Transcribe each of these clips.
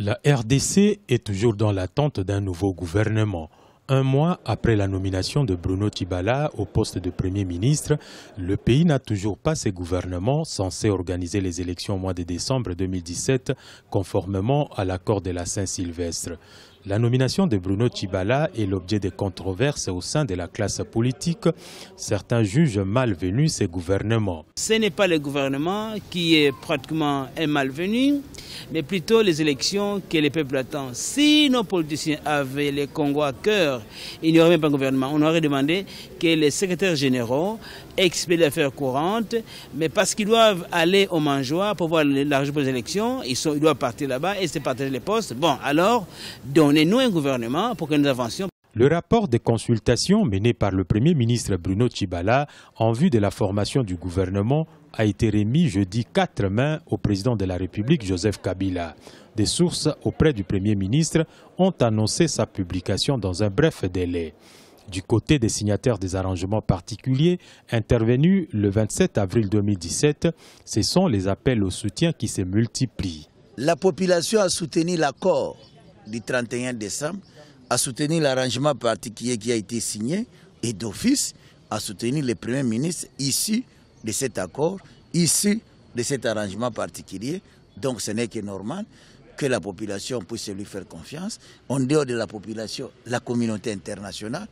La RDC est toujours dans l'attente d'un nouveau gouvernement. Un mois après la nomination de Bruno Tibala au poste de Premier ministre, le pays n'a toujours pas ses gouvernements censés organiser les élections au mois de décembre 2017, conformément à l'accord de la Saint-Sylvestre. La nomination de Bruno Tibala est l'objet de controverses au sein de la classe politique. Certains jugent malvenus ces gouvernements. Ce n'est pas le gouvernement qui est pratiquement malvenu, mais plutôt les élections que le peuple attend. Si nos politiciens avaient les Congo à cœur, il n'y aurait même pas de gouvernement. On aurait demandé que les secrétaires généraux expédient l'affaire courante, mais parce qu'ils doivent aller au Manjoa pour voir l'argent pour les élections, ils, ils doivent partir là-bas et se partager les postes. Bon, alors, donnez-nous un gouvernement pour que nous avancions. Le rapport des consultations mené par le Premier ministre Bruno Tchibala en vue de la formation du gouvernement a été remis jeudi 4 mains au président de la République Joseph Kabila. Des sources auprès du Premier ministre ont annoncé sa publication dans un bref délai. Du côté des signataires des arrangements particuliers intervenus le 27 avril 2017, ce sont les appels au soutien qui se multiplient. La population a soutenu l'accord du 31 décembre à soutenir l'arrangement particulier qui a été signé et d'office à soutenir le Premier ministre issu de cet accord, issu de cet arrangement particulier. Donc ce n'est que normal que la population puisse lui faire confiance. En dehors de la population, la communauté internationale.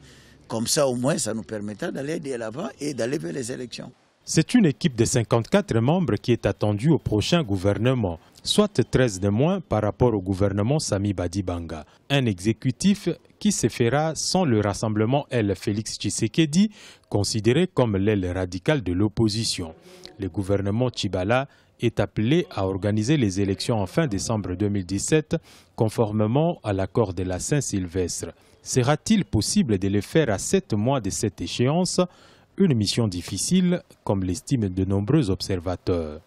Comme ça, au moins, ça nous permettra d'aller de l'avant et d'aller vers les élections. C'est une équipe de 54 membres qui est attendue au prochain gouvernement, soit 13 de moins par rapport au gouvernement Sami Badibanga. Un exécutif qui se fera sans le rassemblement L. Félix Tshisekedi, considéré comme l'aile radicale de l'opposition. Le gouvernement Chibala est appelé à organiser les élections en fin décembre 2017, conformément à l'accord de la Saint-Sylvestre. Sera-t-il possible de le faire à sept mois de cette échéance une mission difficile, comme l'estiment de nombreux observateurs.